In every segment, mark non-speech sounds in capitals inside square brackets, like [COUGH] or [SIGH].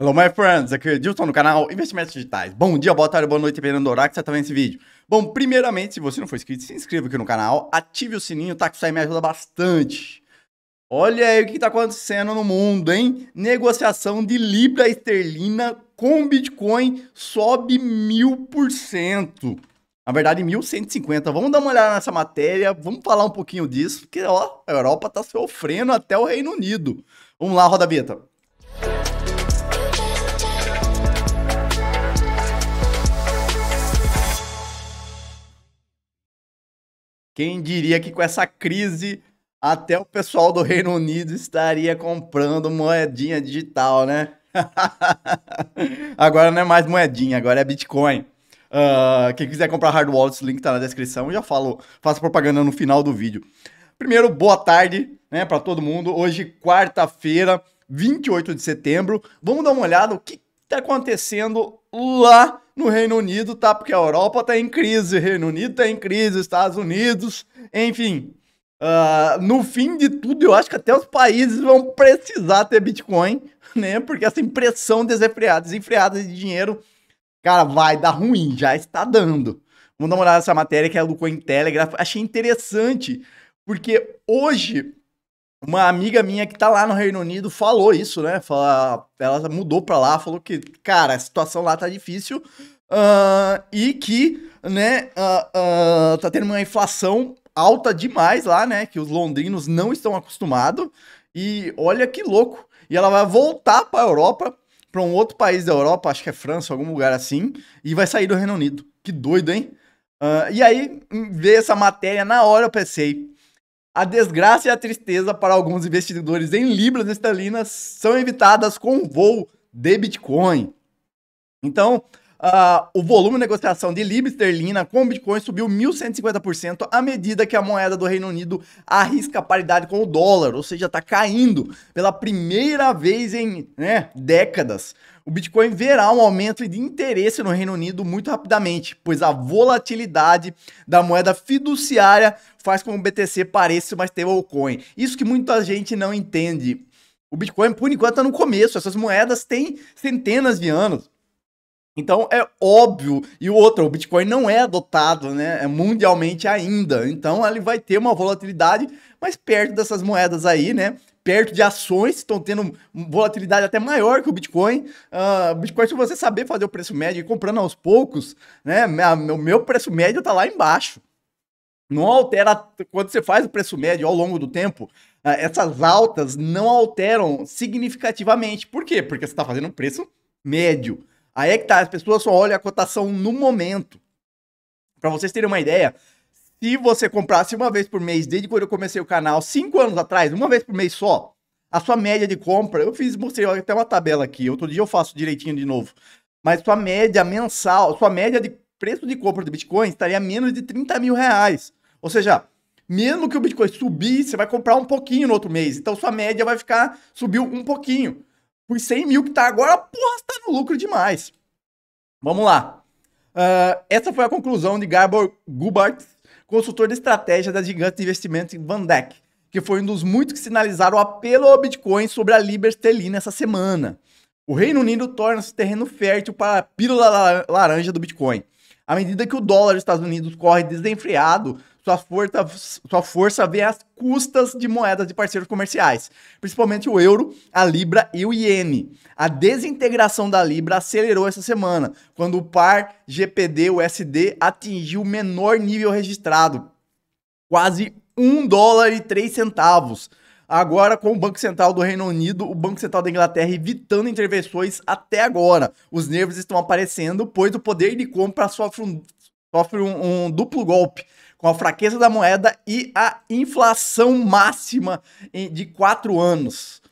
Hello, my friends. Aqui é o Dilson no canal Investimentos Digitais. Bom dia, boa tarde, boa noite, dependendo do horário que você está vendo esse vídeo. Bom, primeiramente, se você não for inscrito, se inscreva aqui no canal, ative o sininho, tá? Que isso aí me ajuda bastante. Olha aí o que está acontecendo no mundo, hein? Negociação de libra esterlina com Bitcoin sobe mil por cento. Na verdade, 1150. Vamos dar uma olhada nessa matéria, vamos falar um pouquinho disso, porque ó, a Europa está sofrendo até o Reino Unido. Vamos lá, roda a Quem diria que com essa crise até o pessoal do Reino Unido estaria comprando moedinha digital, né? [LAUGHS] agora não é mais moedinha, agora é Bitcoin. Uh, quem quiser comprar hard wallets, o link tá na descrição. Eu já falo, faço propaganda no final do vídeo. Primeiro, boa tarde, né, para todo mundo. Hoje, quarta-feira, 28 de setembro. Vamos dar uma olhada o que tá acontecendo lá no Reino Unido tá, porque a Europa tá em crise, o Reino Unido tá em crise, Estados Unidos, enfim. Uh, no fim de tudo, eu acho que até os países vão precisar ter Bitcoin, [LAUGHS] né? Porque essa impressão desenfreada, desenfreada de dinheiro, cara, vai dar ruim, já está dando. Vamos dar uma olhada nessa matéria que é do Cointelegraph. Achei interessante, porque hoje uma amiga minha que tá lá no Reino Unido falou isso, né? Fala, ela mudou pra lá, falou que, cara, a situação lá tá difícil uh, e que, né, uh, uh, tá tendo uma inflação alta demais lá, né? Que os londrinos não estão acostumados. E olha que louco. E ela vai voltar pra Europa, pra um outro país da Europa, acho que é França, algum lugar assim, e vai sair do Reino Unido. Que doido, hein? e aí, hum, ver essa matéria na hora, eu pensei. A desgraça e a tristeza para alguns investidores em libras esterlinas são evitadas com o voo de Bitcoin. Então, Uh, o volume de negociação de Libra esterlina com Bitcoin subiu 1.150% à medida que a moeda do Reino Unido arrisca paridade com o dólar, ou seja, está caindo pela primeira vez em né, décadas. O Bitcoin verá um aumento de interesse no Reino Unido muito rapidamente, pois a volatilidade da moeda fiduciária faz com que o BTC pareça uma stablecoin. Isso que muita gente não entende. O Bitcoin, por enquanto, está no começo. Essas moedas têm centenas de anos. Então é óbvio. E o outro, o Bitcoin não é adotado né, é mundialmente ainda. Então ele vai ter uma volatilidade, mas perto dessas moedas aí, né? Perto de ações que estão tendo volatilidade até maior que o Bitcoin. Uh, Bitcoin, se você saber fazer o preço médio e comprando aos poucos, né? O meu preço médio tá lá embaixo. Não altera quando você faz o preço médio ao longo do tempo ah, essas altas não alteram significativamente. Por quê? Porque você está fazendo um preço médio. Aí é que tá, as pessoas só olham a cotação no momento. Para vocês terem uma ideia, se você comprasse uma vez por mês, desde quando eu comecei o canal, cinco anos atrás, uma vez por mês só, a sua média de compra, eu fiz, mostrei até uma tabela aqui, outro dia eu faço direitinho de novo, mas sua média mensal, sua média de preço de compra do Bitcoin estaria menos de 30 mil reais. Ou seja, mesmo que o Bitcoin subir, você vai comprar um pouquinho no outro mês. Então sua média vai ficar, subiu um pouquinho por 100 mil que tá agora, porra, tá no lucro demais. Vamos lá. Uh, essa foi a conclusão de Gabor Gubart, consultor de estratégia da gigante de investimento Van Deck, que foi um dos muitos que sinalizaram o apelo ao Bitcoin sobre a Libra esterlina essa semana. O Reino Unido torna-se terreno fértil para a pílula laranja do Bitcoin. À medida que o dólar dos Estados Unidos corre desenfreado sua força, sua força vem às custas de moedas de parceiros comerciais, principalmente o euro, a libra e o iene. A desintegração da libra acelerou essa semana, quando o par GPD-USD atingiu o menor nível registrado, quase 1 dólar e 3 centavos. Agora, com o Banco Central do Reino Unido, o Banco Central da Inglaterra evitando intervenções até agora. Os nervos estão aparecendo, pois o poder de compra sofre um, sofre um, um duplo golpe com a fraqueza da moeda e a inflação máxima de quatro anos.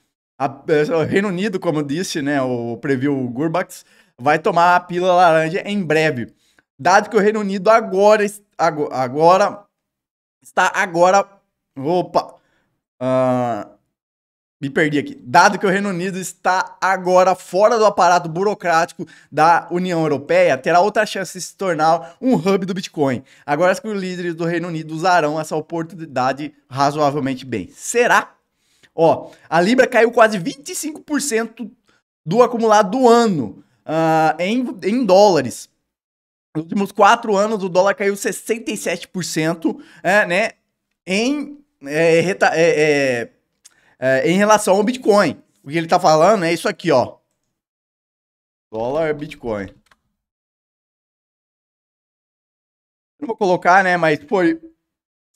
A, eh, o Reino Unido, como eu disse, né, o previu o Gurbax, vai tomar a pílula laranja em breve. Dado que o Reino Unido agora, agora está agora, opa, uh, me perdi aqui. Dado que o Reino Unido está agora fora do aparato burocrático da União Europeia, terá outra chance de se tornar um hub do Bitcoin. Agora que os líderes do Reino Unido usarão essa oportunidade razoavelmente bem. Será? Ó, a Libra caiu quase 25% do acumulado do ano uh, em, em dólares. Nos últimos quatro anos, o dólar caiu 67%, é, né? Em. É, é, é é, em relação ao Bitcoin. O que ele está falando é isso aqui, ó. Dólar Bitcoin. Não vou colocar, né? Mas, foi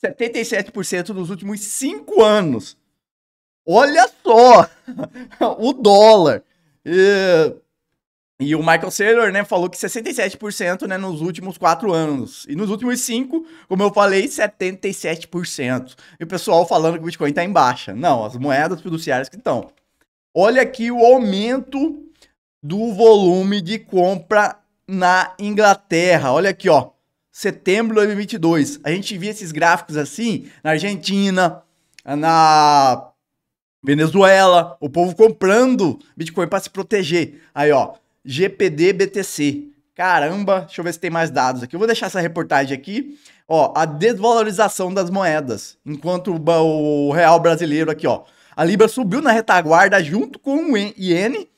77% dos últimos 5 anos. Olha só! [LAUGHS] o dólar. E e o Michael Saylor, né, falou que 67%, né, nos últimos quatro anos. E nos últimos cinco, como eu falei, 77%. E o pessoal falando que o Bitcoin está em baixa. Não, as moedas fiduciárias que estão. Olha aqui o aumento do volume de compra na Inglaterra. Olha aqui, ó. Setembro de 2022. A gente via esses gráficos assim na Argentina, na Venezuela, o povo comprando Bitcoin para se proteger. Aí, ó, GPD BTC. Caramba, deixa eu ver se tem mais dados aqui. Eu vou deixar essa reportagem aqui. Ó, a desvalorização das moedas, enquanto o real brasileiro aqui, ó. A Libra subiu na retaguarda junto com o iene,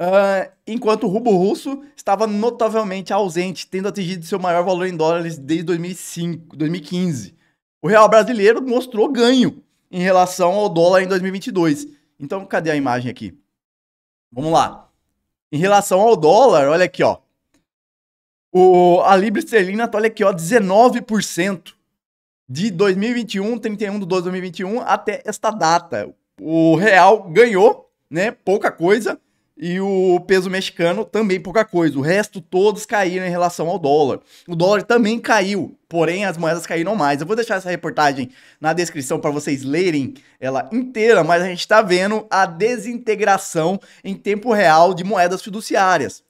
uh, enquanto o rubro russo estava notavelmente ausente, tendo atingido seu maior valor em dólares desde 2005, 2015. O real brasileiro mostrou ganho em relação ao dólar em 2022. Então, cadê a imagem aqui? Vamos lá. Em relação ao dólar, olha aqui, ó. O, a libra esterlina, tá, olha aqui, ó, 19%. De 2021, 31 de de 2021 até esta data. O real ganhou, né? Pouca coisa. E o peso mexicano também pouca coisa. O resto todos caíram em relação ao dólar. O dólar também caiu, porém as moedas caíram mais. Eu vou deixar essa reportagem na descrição para vocês lerem ela inteira, mas a gente está vendo a desintegração em tempo real de moedas fiduciárias.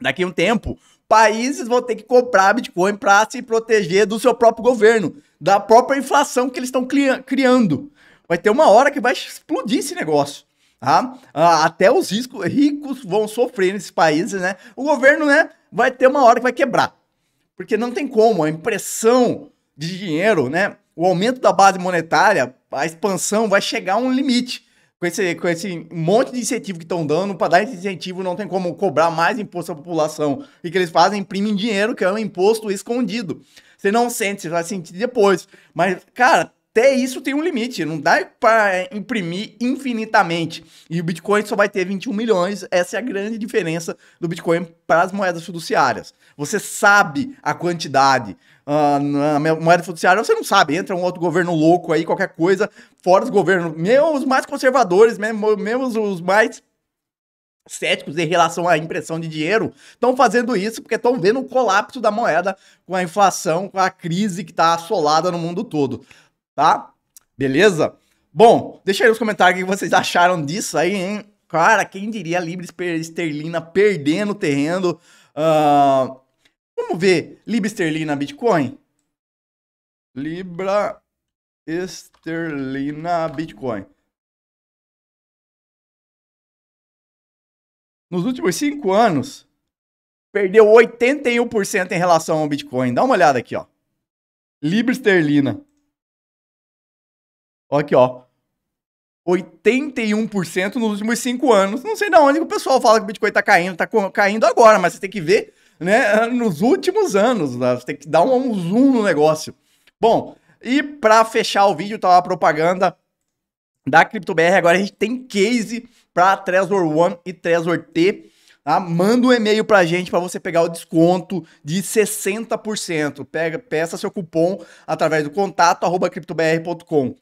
Daqui a um tempo, países vão ter que comprar Bitcoin para se proteger do seu próprio governo, da própria inflação que eles estão criando. Vai ter uma hora que vai explodir esse negócio. Tá? Ah, até os riscos, ricos vão sofrer nesses países, né? O governo, né, vai ter uma hora que vai quebrar. Porque não tem como, a impressão de dinheiro, né? O aumento da base monetária, a expansão vai chegar a um limite. Com esse, com esse monte de incentivo que estão dando, para dar esse incentivo não tem como cobrar mais imposto à população. E que eles fazem? Imprimem dinheiro, que é um imposto escondido. Você não sente, você vai sentir depois. Mas, cara, até isso tem um limite, não dá para imprimir infinitamente. E o Bitcoin só vai ter 21 milhões, essa é a grande diferença do Bitcoin para as moedas fiduciárias. Você sabe a quantidade. Uh, na moeda fiduciária você não sabe, entra um outro governo louco aí, qualquer coisa, fora os governos, mesmo os mais conservadores, mesmo, mesmo os mais céticos em relação à impressão de dinheiro estão fazendo isso porque estão vendo o colapso da moeda com a inflação, com a crise que está assolada no mundo todo tá? Beleza? Bom, deixa aí nos comentários o que vocês acharam disso aí, hein? Cara, quem diria Libra Esterlina perdendo terreno? Uh, vamos ver. Libra Esterlina Bitcoin? Libra Esterlina Bitcoin. Nos últimos cinco anos, perdeu 81% em relação ao Bitcoin. Dá uma olhada aqui, ó. Libra Esterlina aqui, ó. 81% nos últimos cinco anos. Não sei de onde o pessoal fala que o Bitcoin tá caindo, tá caindo agora, mas você tem que ver, né, [LAUGHS] nos últimos anos, né? você tem que dar um zoom no negócio. Bom, e para fechar o vídeo, tá a propaganda da CryptoBR, agora a gente tem case para Trezor One e Trezor T. Tá? Manda um e-mail para a gente para você pegar o desconto de 60%. Pega, peça seu cupom através do contato arroba criptobr.com.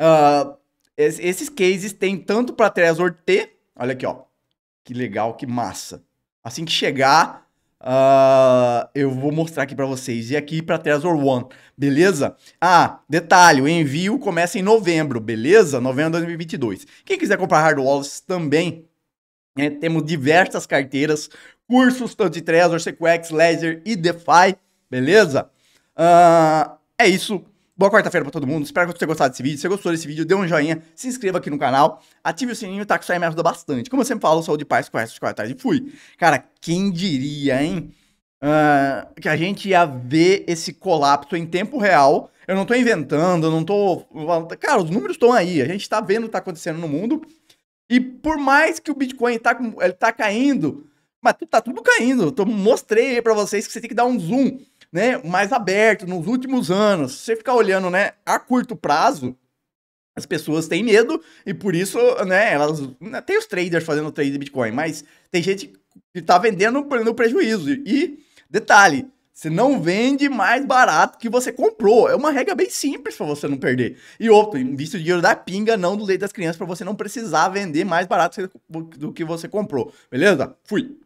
Uh, esses cases tem tanto para Trezor T, olha aqui, ó. Que legal, que massa. Assim que chegar, uh, eu vou mostrar aqui para vocês. E aqui para Trezor One, beleza? Ah, detalhe, o envio começa em novembro, beleza? Novembro de 2022. Quem quiser comprar hard wallets também, né, temos diversas carteiras, cursos tanto de Trezor, CQX, Ledger e DeFi, beleza? Uh, é isso. Boa quarta-feira para todo mundo. Espero que você tenha gostado desse vídeo. Se você gostou desse vídeo, dê um joinha, se inscreva aqui no canal, ative o sininho, tá? Que isso aí me ajuda bastante. Como eu sempre falo, de paz, resto de quarta e fui. Cara, quem diria, hein? Uh, que a gente ia ver esse colapso em tempo real. Eu não tô inventando, eu não tô. Cara, os números estão aí. A gente tá vendo o que tá acontecendo no mundo. E por mais que o Bitcoin tá, ele tá caindo, mas tá tudo caindo. Eu mostrei aí pra vocês que você tem que dar um zoom né, mais aberto nos últimos anos. Se você ficar olhando, né, a curto prazo, as pessoas têm medo e por isso, né, elas né, tem os traders fazendo trade de Bitcoin, mas tem gente que tá vendendo no prejuízo. E detalhe, você não vende mais barato que você comprou. É uma regra bem simples para você não perder. E outro, invista o dinheiro da pinga, não do leite das crianças, para você não precisar vender mais barato do que você comprou. Beleza? Fui.